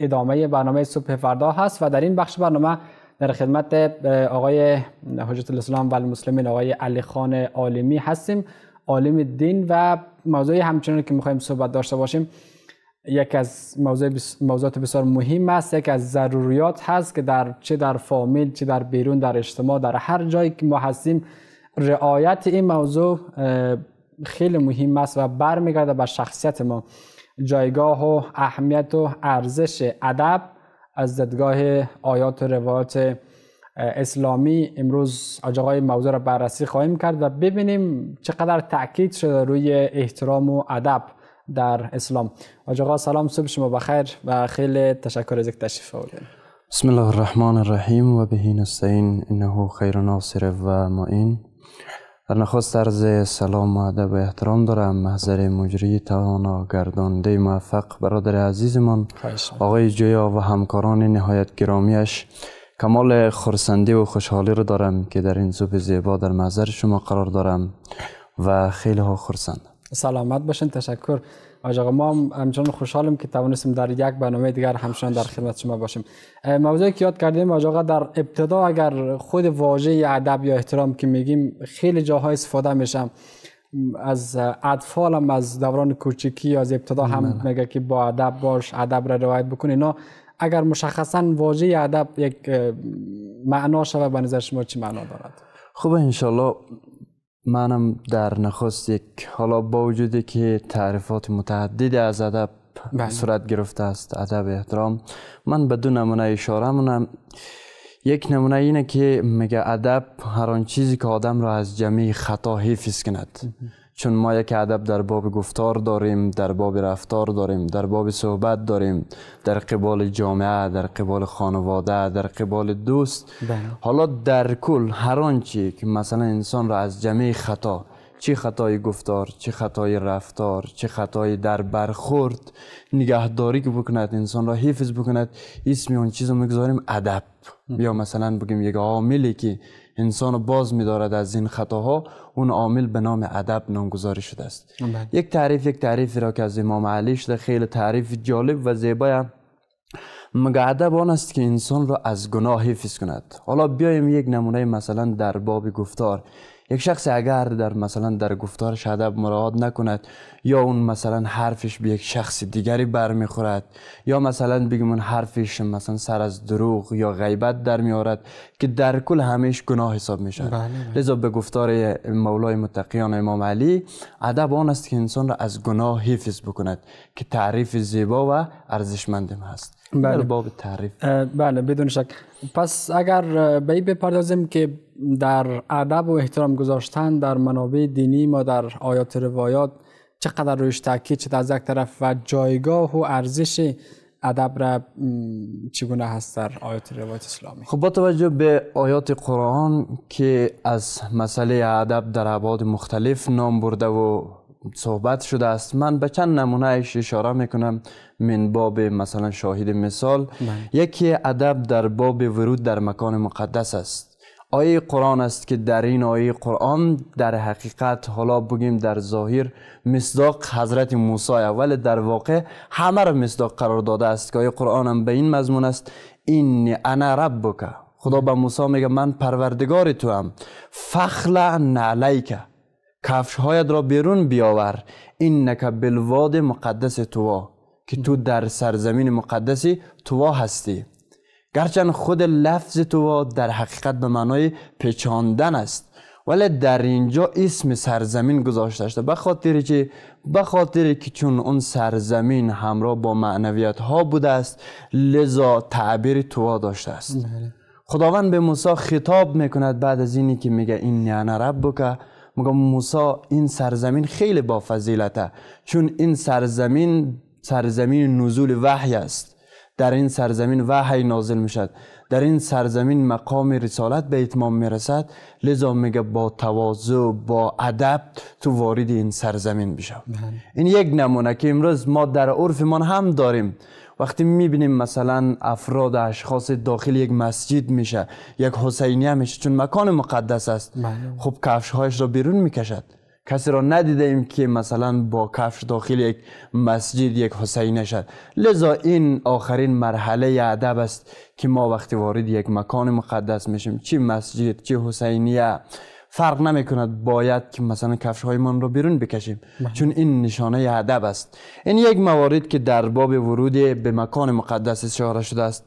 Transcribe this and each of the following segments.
ادامه برنامه صبح فردا هست و در این بخش برنامه در خدمت آقای حجت الاسلام و المسلمین آقای علی خان عالمی هستیم عالم دین و موضوعی همچنان که میخوایم صحبت داشته باشیم یک از موضوعات بسیار مهم است یک از ضروریات هست که در چه در فامیل چه در بیرون در اجتماع در هر جایی که ما هستیم رعایت این موضوع خیلی مهم است و برمیگرده به شخصیت ما جایگاه و اهمیت و ارزش ادب از زدگاه آیات و روایات اسلامی امروز آجاقای موضوع را بررسی خواهیم کرد و ببینیم چقدر تاکید شده روی احترام و ادب در اسلام آجاقا سلام صبح شما بخیر و خیلی تشکر از یک تشریف آوردین بسم الله الرحمن الرحیم و بهین استعین انه خیر ناصر و معین نخست عرض سلام و ادب و احترام دارم محضر مجری توانا گردانده موفق برادر عزیزمان آقای جویا و همکاران نهایت گرامیش کمال خرسندی و خوشحالی رو دارم که در این زوب زیبا در محضر شما قرار دارم و خیلی ها خرسند سلامت باشین تشکر آقا ما همچنان خوشحالم که توانستیم در یک برنامه دیگر همچنان در خدمت شما باشیم موضوعی که یاد کردیم آقا در ابتدا اگر خود واژه ادب یا احترام که میگیم خیلی جاها استفاده میشم از اطفال هم از دوران کوچکی از ابتدا هم بله. میگه که با ادب باش ادب را روایت بکن اینا اگر مشخصا واژه ادب یک معنا شوه به نظر شما چی معنا دارد خب انشالله منم در نخست یک حالا با وجودی که تعریفات متعددی از ادب بله. صورت گرفته است ادب احترام من به دو نمونه اشاره مونم یک نمونه اینه که میگه ادب هر آن چیزی که آدم را از جمعی خطا حفظ کند چون ما یک ادب در باب گفتار داریم در باب رفتار داریم در باب صحبت داریم در قبال جامعه در قبال خانواده در قبال دوست بله. حالا در کل هر چی که مثلا انسان را از جمعی خطا چه خطای گفتار چه خطای رفتار چه خطای در برخورد نگهداری که بکند انسان را حفظ بکند اسم اون چیز رو میگذاریم ادب یا مثلا بگیم یک عاملی که انسان باز می‌دارد از این خطاها اون عامل به نام ادب نامگذاری شده است بله. یک تعریف یک تعریفی را که از امام علی شده خیلی تعریف جالب و زیبای مگه ادب آن است که انسان را از گناه حفظ کند حالا بیایم یک نمونه مثلا در باب گفتار یک شخص اگر در مثلا در گفتارش ادب مراد نکند یا اون مثلا حرفش به یک شخص دیگری برمیخورد یا مثلا بگیم اون حرفش مثلا سر از دروغ یا غیبت در میارد که در کل همیش گناه حساب میشه بله، بله. لذا به گفتار مولای متقیان امام علی ادب آن است که انسان را از گناه حفظ بکند که تعریف زیبا و ارزشمند هست بله باب تعریف بله بدون شک پس اگر به این بپردازیم که در ادب و احترام گذاشتن در منابع دینی ما در آیات روایات چقدر روش تاکید شده از یک طرف و جایگاه و ارزش ادب را چگونه هست در آیات روایت اسلامی خب با توجه به آیات قرآن که از مسئله ادب در ابعاد مختلف نام برده و صحبت شده است من به چند نمونه اش اشاره میکنم من باب مثلا شاهد مثال بله. یکی ادب در باب ورود در مکان مقدس است آیه قرآن است که در این آیه قرآن در حقیقت حالا بگیم در ظاهر مصداق حضرت موسی اول در واقع همه را مصداق قرار داده است که آیه قرآن هم به این مضمون است این انا بکه خدا به موسی میگه من پروردگار تو هم فخلا نعلیکه کفشهایت را بیرون بیاور اینک بلواد مقدس توا که تو در سرزمین مقدسی توا هستی گرچه خود لفظ توا در حقیقت به معنای پیچاندن است ولی در اینجا اسم سرزمین گذاشته شده به خاطر که به خاطر که چون اون سرزمین همراه با معنویت ها بوده است لذا تعبیر توا داشته است بله. خداوند به موسی خطاب میکند بعد از اینی که میگه این نه رب بکه میگم موسی این سرزمین خیلی با فضیلته چون این سرزمین سرزمین نزول وحی است در این سرزمین وحی نازل میشد در این سرزمین مقام رسالت به اتمام میرسد لذا میگه با تواضع با ادب تو وارد این سرزمین بشو بله. این یک نمونه که امروز ما در عرفمان هم داریم وقتی میبینیم مثلا افراد اشخاص داخل یک مسجد میشه یک حسینیه میشه چون مکان مقدس است بله. خب کفش هایش را بیرون میکشد کسی را ندیده ایم که مثلا با کفش داخل یک مسجد یک حسینه شد لذا این آخرین مرحله ادب است که ما وقتی وارد یک مکان مقدس میشیم چی مسجد چی حسینیه فرق نمی کند باید که مثلا کفش من رو بیرون بکشیم بله. چون این نشانه ادب است این یک موارد که در باب ورود به مکان مقدس اشاره شده است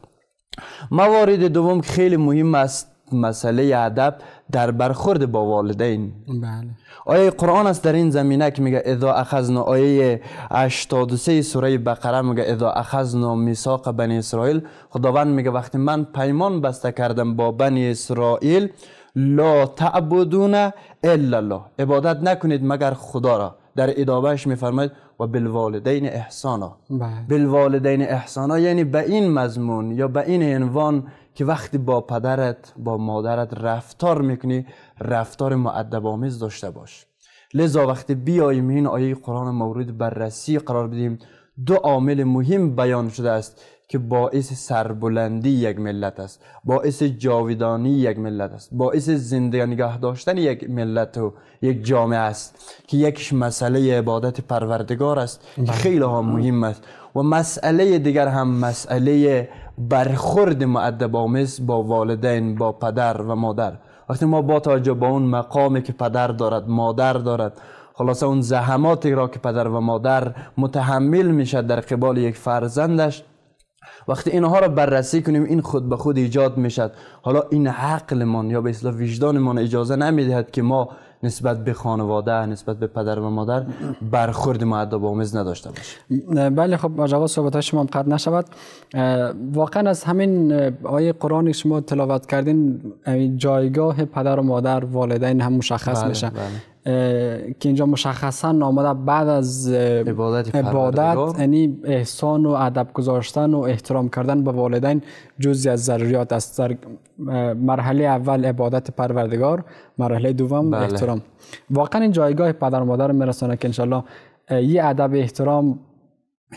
موارد دوم خیلی مهم است مسئله ادب در برخورد با والدین بله آیه قرآن است در این زمینه که میگه اذا اخذنا آیه 83 سوره بقره میگه اذا اخذنا میثاق بنی اسرائیل خداوند میگه وقتی من پیمان بسته کردم با بنی اسرائیل لا تعبدون الا الله عبادت نکنید مگر خدا را در ادابهش میفرماید و بالوالدین احسانا بله. بالوالدین احسانا یعنی به این مضمون یا به این عنوان که وقتی با پدرت با مادرت رفتار میکنی رفتار معدب آمیز داشته باش لذا وقتی بیاییم این آیه قرآن مورد بررسی قرار بدیم دو عامل مهم بیان شده است که باعث سربلندی یک ملت است باعث جاویدانی یک ملت است باعث زنده نگاه داشتن یک ملت و یک جامعه است که یکش مسئله عبادت پروردگار است که بله. خیلی مهم است و مسئله دیگر هم مسئله برخورد معدب آمیز با والدین با پدر و مادر وقتی ما با توجه به اون مقامی که پدر دارد مادر دارد خلاصه اون زحماتی را که پدر و مادر متحمل میشد در قبال یک فرزندش وقتی اینها را بررسی کنیم این خود به خود ایجاد میشد حالا این من یا به اصطلاح من اجازه نمیدهد که ما نسبت به خانواده نسبت به پدر و مادر برخورد معدب آمیز نداشته باشیم بله خب جواب صحبت شما هم نشود واقعا از همین آیه قرآن شما تلاوت کردین جایگاه پدر و مادر والدین هم مشخص بله، میشه بله. که اینجا مشخصا نامده بعد از عبادت, عبادت یعنی احسان و ادب گذاشتن و احترام کردن به والدین جزی از ضروریات است در مرحله اول عبادت پروردگار مرحله دوم بله. احترام واقعا این جایگاه پدر و مادر میرسانه که انشالله یه ادب احترام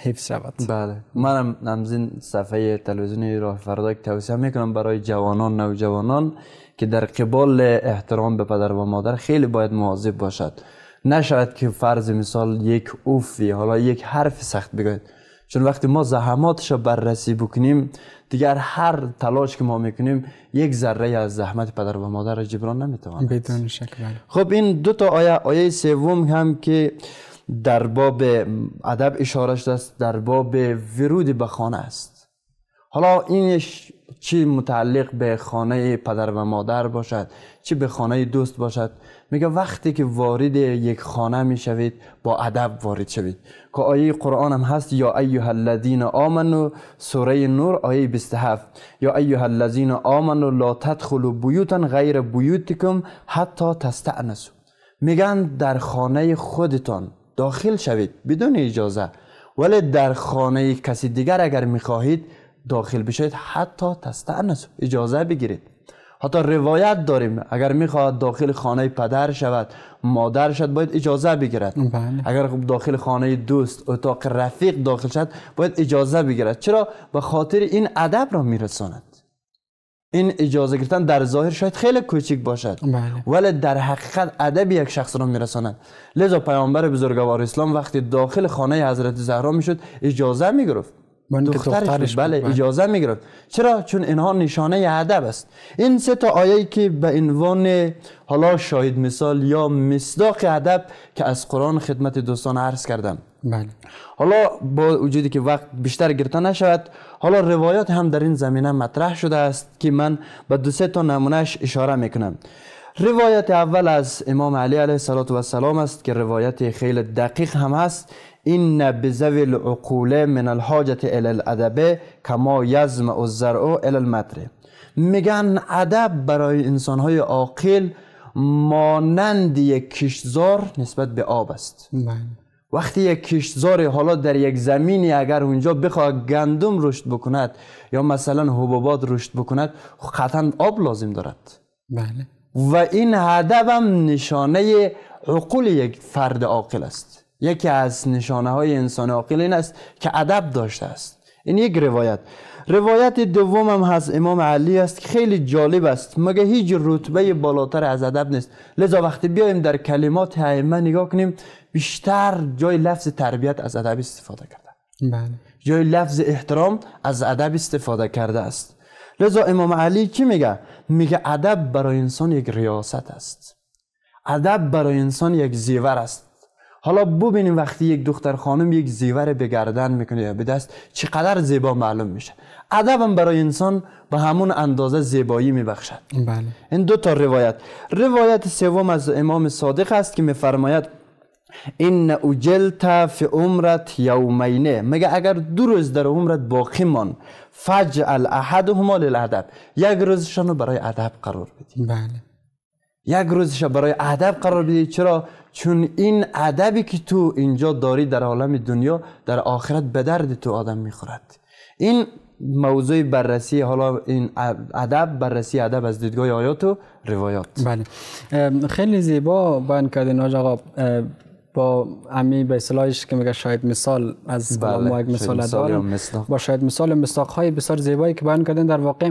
حفظ شود بله منم نمزین صفحه تلویزیون راه فردا توصیه میکنم برای جوانان نوجوانان که در قبال احترام به پدر و مادر خیلی باید مواظب باشد نشود که فرض مثال یک اوفی حالا یک حرف سخت بگوید چون وقتی ما زحماتش را بررسی بکنیم دیگر هر تلاش که ما میکنیم یک ذره از زحمت پدر و مادر را جبران نمیتوانیم بدون شک بله. خب این دو تا آیه آیه سوم هم که در باب ادب اشاره شده است در باب ورود به خانه است حالا اینش چی متعلق به خانه پدر و مادر باشد چی به خانه دوست باشد میگه وقتی که وارد یک خانه میشوید با ادب وارد شوید که آیه قرآن هم هست یا ایها الذین آمنو سوره نور آیه 27 یا ایها الذین آمنو لا تدخلوا بیوتا غیر بیوتکم حتی تستأنسوا میگن در خانه خودتان داخل شوید بدون اجازه ولی در خانه کسی دیگر اگر میخواهید داخل بشید حتی تستعنس اجازه بگیرید حتی روایت داریم اگر میخواهد داخل خانه پدر شود مادر شد باید اجازه بگیرد بله. اگر داخل خانه دوست اتاق رفیق داخل شد باید اجازه بگیرد چرا به خاطر این ادب را میرساند این اجازه گرفتن در ظاهر شاید خیلی کوچک باشد بله. ولی در حقیقت ادب یک شخص را میرساند لذا پیامبر بزرگوار اسلام وقتی داخل خانه حضرت زهرا میشد اجازه میگرفت دخترش, بله،, بله اجازه میگرد چرا چون اینها نشانه ادب است این سه تا آیه که به عنوان حالا شاهد مثال یا مصداق ادب که از قرآن خدمت دوستان عرض کردم بله حالا با وجودی که وقت بیشتر گرفته نشود حالا روایات هم در این زمینه مطرح شده است که من به دو سه تا نمونهش اشاره میکنم روایت اول از امام علی علیه السلام است که روایت خیلی دقیق هم هست این بزوی العقوله من الحاجت الی الادبه کما یزم و زرع الی میگن ادب برای انسانهای عاقل مانند یک کشتزار نسبت به آب است من. بله. وقتی یک کشتزار حالا در یک زمینی اگر اونجا بخواد گندم رشد بکند یا مثلا حبوبات رشد بکند قطعا آب لازم دارد بله. و این هدف نشانه عقول یک فرد عاقل است یکی از نشانه های انسان عاقل این است که ادب داشته است این یک روایت روایت دوم هم از امام علی است که خیلی جالب است مگه هیچ رتبه بالاتر از ادب نیست لذا وقتی بیایم در کلمات ائمه نگاه کنیم بیشتر جای لفظ تربیت از ادب استفاده کرده بله جای لفظ احترام از ادب استفاده کرده است لذا امام علی چی میگه میگه ادب برای انسان یک ریاست است ادب برای انسان یک زیور است حالا ببینیم وقتی یک دختر خانم یک زیور به گردن میکنه یا به دست چقدر زیبا معلوم میشه ادبم برای انسان به همون اندازه زیبایی میبخشد بله. این دو تا روایت روایت سوم از امام صادق است که میفرماید این اجلت فی عمرت یومینه مگه اگر دو روز در عمرت باقی مان فجعل احدهما للادب یک روزشان رو برای ادب قرار بدی بله یک روزش برای ادب قرار بدی چرا چون این ادبی که تو اینجا داری در عالم دنیا در آخرت به درد تو آدم میخورد این موضوع بررسی حالا این ادب بررسی ادب از دیدگاه آیات و روایات بله خیلی زیبا بند کردین آج با امی به اصلاحش که میگه شاید مثال از بله. مثال, دارم. با شاید مثال مثاق های بسیار زیبایی که بند کردین در واقع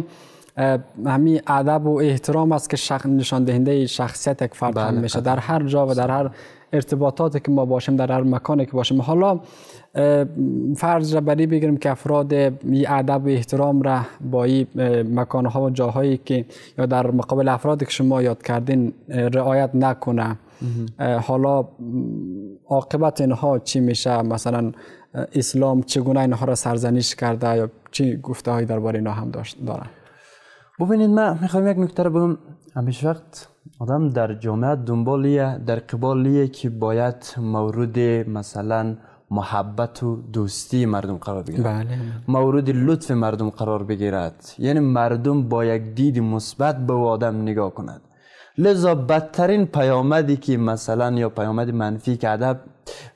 همی ادب و احترام است که شخ... نشان دهنده شخصیت یک فرد بله، میشه بله. در هر جا و در هر ارتباطات که ما باشیم در هر مکانی که باشیم حالا فرض را بری بگیریم که افراد ادب و احترام را با این مکانها و جاهایی که یا در مقابل افرادی که شما یاد کردین رعایت نکنه حالا عاقبت اینها چی میشه مثلا اسلام چگونه اینها را سرزنش کرده یا چی گفته هایی درباره اینها هم داشت ببینید من میخوام یک نکته رو بگم همیشه وقت آدم در جامعه دنبالیه در قبالیه که باید مورد مثلا محبت و دوستی مردم قرار بگیرد بله. مورد لطف مردم قرار بگیرد یعنی مردم با یک دید مثبت به آدم نگاه کند لذا بدترین پیامدی که مثلا یا پیامد منفی که ادب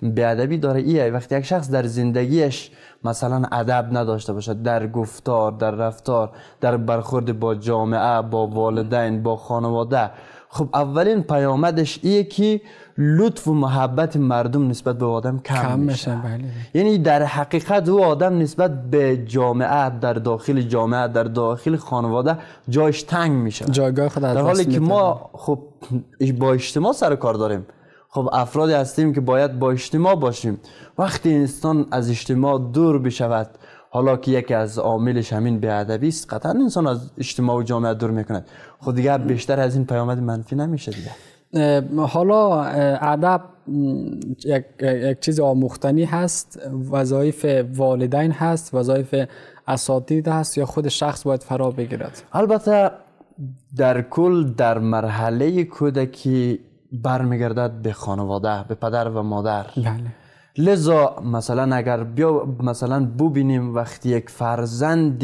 به ادبی داره ایه وقتی یک شخص در زندگیش مثلا ادب نداشته باشد در گفتار در رفتار در برخورد با جامعه با والدین با خانواده خب اولین پیامدش ایه که لطف و محبت مردم نسبت به آدم کم, کم میشه بله. یعنی در حقیقت او آدم نسبت به جامعه در داخل جامعه در داخل خانواده جایش تنگ میشه در حالی که ما خب با اجتماع سر کار داریم خب افرادی هستیم که باید با اجتماع باشیم وقتی انسان از اجتماع دور بشود حالا که یکی از عاملش همین ادبی است قطعا انسان از اجتماع و جامعه دور میکند خود خب دیگه بیشتر از این پیامد منفی نمیشه دیگه حالا ادب یک،, یک چیز آموختنی هست وظایف والدین هست وظایف اساتید هست یا خود شخص باید فرا بگیرد البته در کل در مرحله کودکی برمیگردد به خانواده به پدر و مادر بله. لذا مثلا اگر بیا مثلا ببینیم وقتی یک فرزند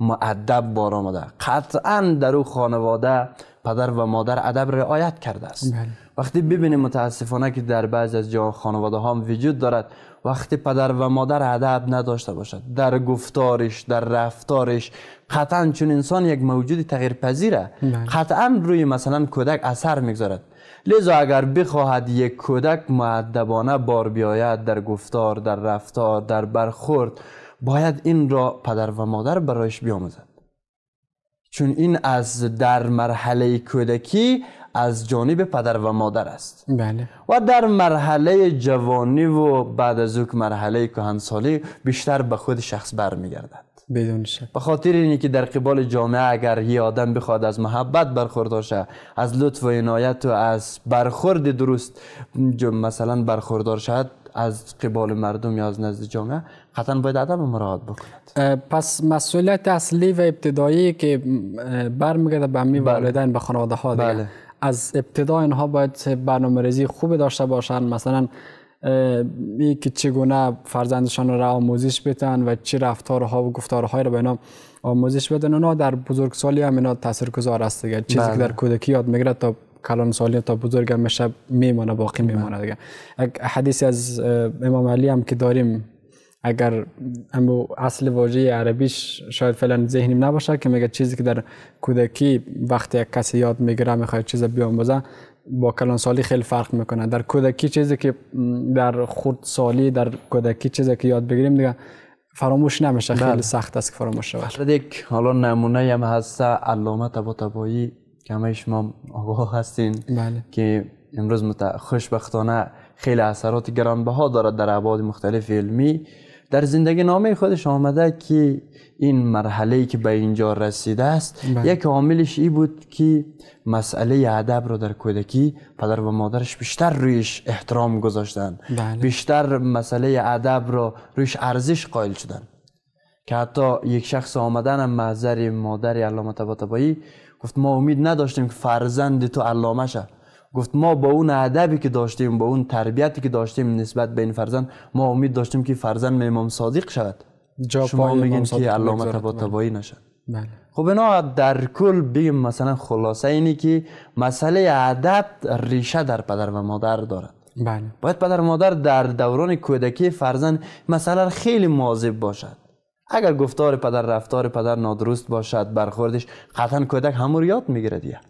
معدب بار آمده قطعا در او خانواده پدر و مادر ادب رعایت کرده است بله. وقتی ببینیم متاسفانه که در بعض از جا خانواده ها هم وجود دارد وقتی پدر و مادر ادب نداشته باشد در گفتارش در رفتارش قطعا چون انسان یک موجود تغییر پذیره بله. قطعا روی مثلا کودک اثر میگذارد لذا اگر بخواهد یک کودک معدبانه بار بیاید در گفتار در رفتار در برخورد باید این را پدر و مادر برایش بیاموزد چون این از در مرحله کودکی از جانب پدر و مادر است بله. و در مرحله جوانی و بعد از اون مرحله کهنسالی بیشتر به خود شخص برمیگردد بدون شک به خاطر اینه که در قبال جامعه اگر یه آدم بخواد از محبت برخوردار شه از لطف و عنایت و از برخورد درست مثلا برخوردار شد از قبال مردم یا از نزد جامعه قطعا باید عدم مراعات بکند پس مسئولیت اصلی و ابتدایی که برمیگرده به همین بله. والدین به خانواده ها بله. از ابتدا اینها باید برنامه ریزی خوب داشته باشن مثلا که چگونه فرزندشان را آموزش بدن و چه رفتارها و گفتارهایی را به اینا آموزش بدن اونا در بزرگ سالی هم اینا تاثیرگذار است دیگه چیزی که بله. در کودکی یاد میگیره تا کلان سالی تا بزرگ میشه میمانه باقی میمانه دیگه حدیثی از امام علی هم که داریم اگر امو اصل واژه عربیش شاید فعلا ذهنیم نباشه که میگه چیزی که در کودکی وقتی یک کسی یاد میگیره میخواد چیز بیاموزه با سالی خیلی فرق میکنه در کودکی چیزی که در سالی در کودکی چیزی که یاد بگیریم دیگه فراموش نمیشه خیلی بله. سخت است که فراموش شود دیک حالا نمونه یم هست علامه طباطبایی که همه شما آگاه هستین بله. که امروز خوشبختانه خیلی اثرات ها دارد در عباد مختلف علمی در زندگی نامه خودش آمده که این مرحله که به اینجا رسیده است بله. یک عاملش ای بود که مسئله ادب رو در کودکی پدر و مادرش بیشتر رویش احترام گذاشتن بله. بیشتر مسئله ادب رو رویش ارزش قائل شدن که حتی یک شخص آمدن هم محضر مادر علامه طباطبایی گفت ما امید نداشتیم که فرزند تو علامه شد گفت ما با اون ادبی که داشتیم با اون تربیتی که داشتیم نسبت به این فرزند ما امید داشتیم که فرزند امام صادق شود شما میگین که علامه بله. طباطبایی نشد بله. خب اینا در کل بگیم مثلا خلاصه اینی که مسئله ادب ریشه در پدر و مادر دارد بله. باید پدر و مادر در دوران کودکی فرزند مسئله خیلی مواظب باشد اگر گفتار پدر رفتار پدر نادرست باشد برخوردش قطعا کودک همو یاد میگیره دیگه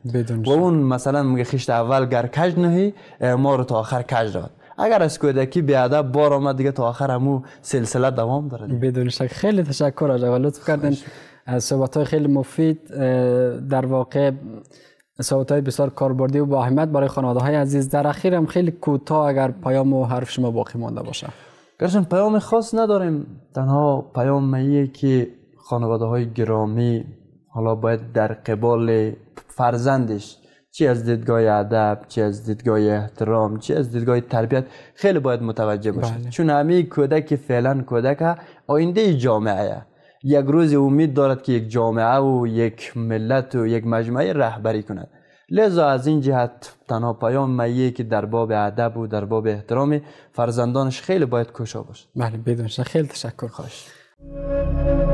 و اون مثلا میگه خشت اول گر کج نهی ما رو تا آخر کج داد اگر از کودکی به ادب بار آمد دیگه تا آخر همو سلسله دوام داره بدون شک خیلی تشکر از لطف کردن از های خیلی مفید در واقع صحبت های بسیار کاربردی و با اهمیت برای خانواده های عزیز در اخیرم خیلی کوتاه اگر پیام و حرف شما باقی مانده باشه گرچه پیام خاص نداریم تنها پیام ایه که خانواده های گرامی حالا باید در قبال فرزندش چی از دیدگاه ادب چی از دیدگاه احترام چی از دیدگاه تربیت خیلی باید متوجه باشه بله. چون همه کودک فعلا کودک آینده جامعه یک روز امید دارد که یک جامعه و یک ملت و یک مجموعه رهبری کند لذا از این جهت تنها پیام مایه که در باب ادب و در باب احترام فرزندانش خیلی باید کشا باشه بله بدونش خیلی تشکر خواهش